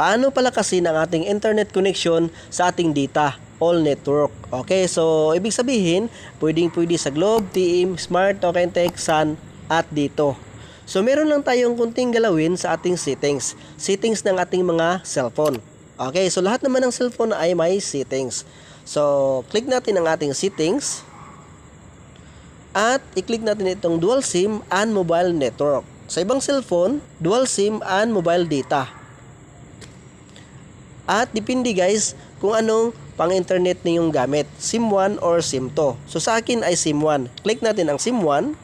paano pala kasi ang ating internet connection sa ating data all network. Okay, so ibig sabihin, pwedeng pwede sa Globe, TM, Smart, Okentech, Sun at dito. So meron lang tayong kunting galawin sa ating settings. Settings ng ating mga cellphone. Okay, so lahat naman ng cellphone ay may settings. So, click natin ang ating settings. At i-click natin itong dual SIM and mobile network. Sa ibang cellphone, dual SIM and mobile data. At depende guys kung anong pang internet na yung gamit, SIM 1 or SIM 2. So sa akin ay SIM 1. Click natin ang SIM 1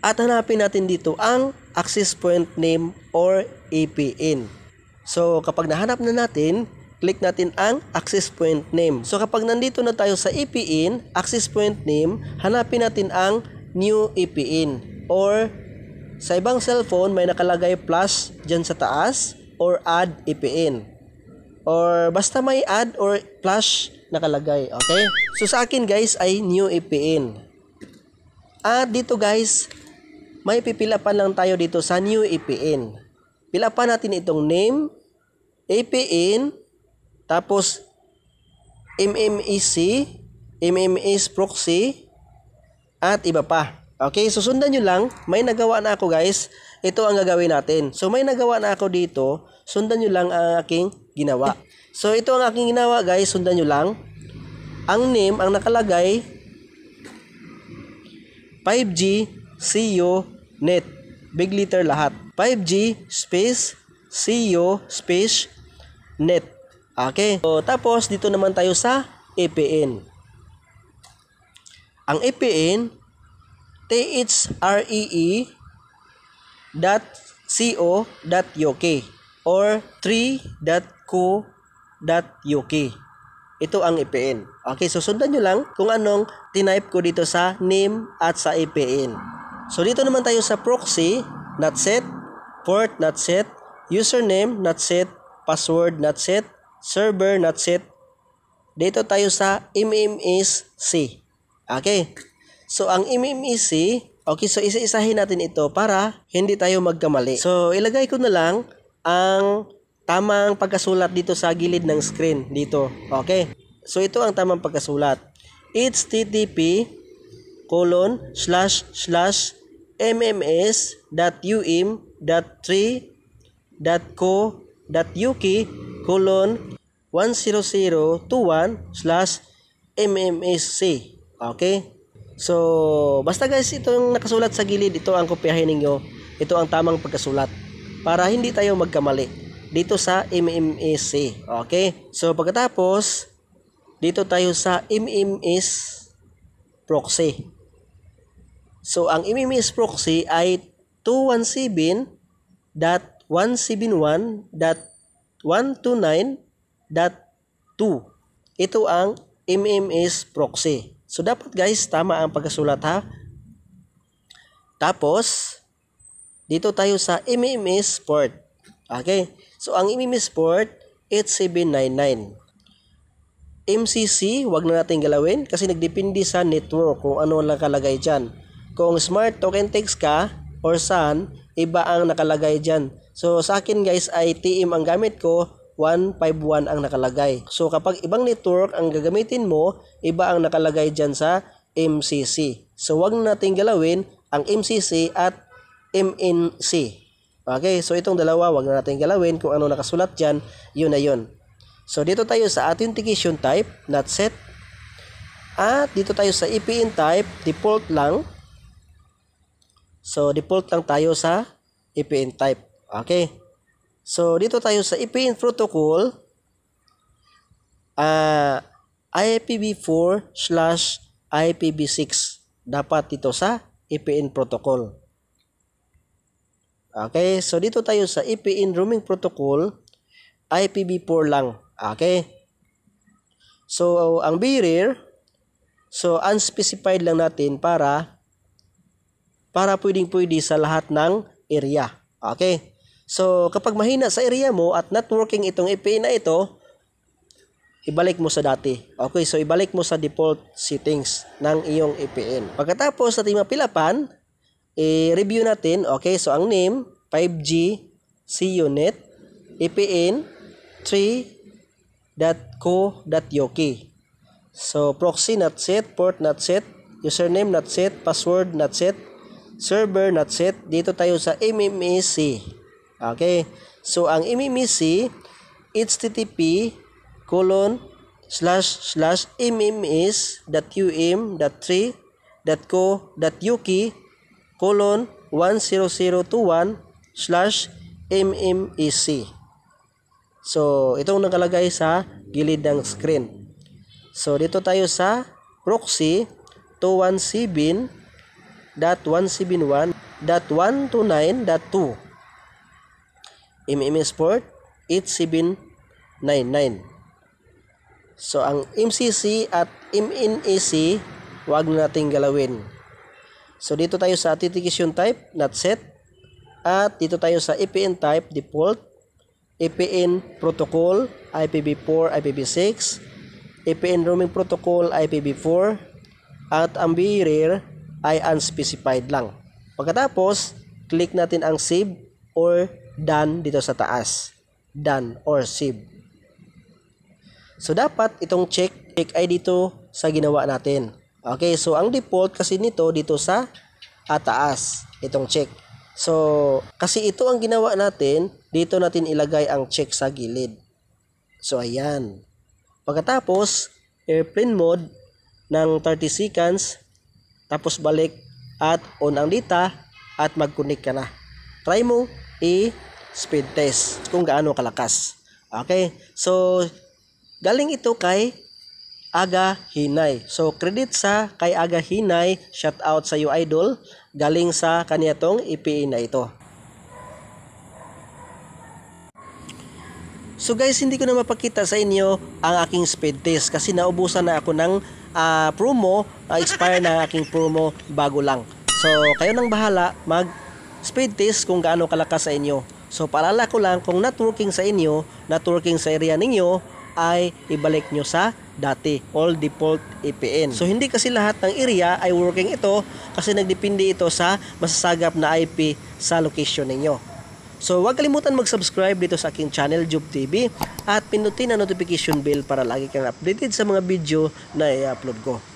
at hanapin natin dito ang access point name or APN. So kapag nahanap na natin, click natin ang access point name. So kapag nandito na tayo sa APN, access point name, hanapin natin ang new APN or sa ibang cellphone may nakalagay plus dyan sa taas or add ipin. Or basta may add or plus nakalagay. Okay? So sa akin guys ay new ipin. At dito guys, may pipilapan lang tayo dito sa new ipin. Pilapan natin itong name, ipin, tapos MMEC, MMS e proxy, at iba pa. Okay, susundan nyo lang. May nagawa na ako guys. Ito ang gagawin natin. So may nagawa na ako dito. Sundan nyo lang ang aking ginawa. So ito ang aking ginawa guys. Sundan nyo lang. Ang name ang nakalagay 5G CO e net. Big letter lahat. 5G space CO e space net. Okay. So, tapos dito naman tayo sa APN. Ang APN E e three dot co dot uk or 3 dot dot 3.co.uk. Ito ang IPN. Okay, susundan nyo lang kung anong tinype ko dito sa name at sa IPN. So, dito naman tayo sa proxy, not set, port not set, username not set, password not set, server not set. Dito tayo sa MMSC. Okay, So, ang MMEC, okay, so isa-isahin natin ito para hindi tayo magkamali. So, ilagay ko na lang ang tamang pagkasulat dito sa gilid ng screen dito. Okay. So, ito ang tamang pagkasulat. It's TTP colon slash slash mms.um.3.co.uk colon 10021 slash mmsc. Okay? So, basta guys, ito yung nakasulat sa gilid, ito ang kopyahin ninyo. Ito ang tamang pagkasulat para hindi tayo magkamali dito sa MMSC. Okay? So, pagkatapos, dito tayo sa MMS proxy. So, ang MMS proxy ay 217.171.129.2. Ito ang MMS proxy. So, dapat guys, tama ang pagkasulat ha. Tapos, dito tayo sa MMS port. Okay. So, ang MMS port, 8799. MCC, wag na natin galawin kasi nagdepende sa network kung ano ang nakalagay dyan. Kung smart token text ka or saan, iba ang nakalagay dyan. So sa akin guys ay TM ang gamit ko 151 ang nakalagay. So kapag ibang network ang gagamitin mo, iba ang nakalagay dyan sa MCC. So wag na natin galawin ang MCC at MNC. Okay, so itong dalawa wag na natin galawin kung ano nakasulat dyan, yun na yun. So dito tayo sa authentication type, not set. At dito tayo sa EPN type, default lang. So default lang tayo sa EPN type. Okay. So, dito tayo sa IPN protocol, uh, ah, IPv4 slash IPv6 dapat dito sa IPN protocol. Okay, so dito tayo sa IPN roaming protocol, IPv4 lang. Okay. So, ang barrier, so unspecified lang natin para para pwedeng pwede sa lahat ng area. Okay. So, kapag mahina sa area mo at networking itong API na ito, ibalik mo sa dati. Okay, so ibalik mo sa default settings ng iyong APN. Pagkatapos natin mapilapan, i-review natin. Okay, so ang name, 5G CUNIT APN 3.co.yoki. So, proxy not set, port not set, username not set, password not set, server not set. Dito tayo sa MMAC. Okay. So, ang MMC, HTTP colon slash slash mms.um.3.co.uk colon 10021 slash mmec. So, itong nakalagay sa gilid ng screen. So, dito tayo sa proxy 217.171.129.2 MMS port 8799. So, ang MCC at MNAC, wag nating galawin. So, dito tayo sa authentication type, not set. At dito tayo sa EPN type, default. EPN protocol, IPv4, IPv6. EPN roaming protocol, IPv4. At ang bearer ay unspecified lang. Pagkatapos, click natin ang save or dan dito sa taas. dan or save. So, dapat itong check, check ay dito sa ginawa natin. Okay, so ang default kasi nito dito sa ataas, itong check. So, kasi ito ang ginawa natin, dito natin ilagay ang check sa gilid. So, ayan. Pagkatapos, airplane mode ng 30 seconds, tapos balik at on ang data at mag-connect ka na. Try mo! i-speed test kung gaano kalakas. Okay? So, galing ito kay Aga Hinay. So, credit sa kay Aga Hinay. Shout out sa iyo, Idol. Galing sa kanya tong EPA na ito. So guys, hindi ko na mapakita sa inyo ang aking speed test kasi naubusan na ako ng uh, promo, uh, expire na aking promo bago lang. So kayo nang bahala mag speed test kung gaano kalakas sa inyo. So paalala ko lang kung networking sa inyo, networking sa area ninyo, ay ibalik nyo sa dati, all default APN. So hindi kasi lahat ng area ay working ito kasi nagdepende ito sa masasagap na IP sa location ninyo. So huwag kalimutan mag-subscribe dito sa aking channel Job TV at pinutin ang notification bell para lagi kang updated sa mga video na i-upload ko.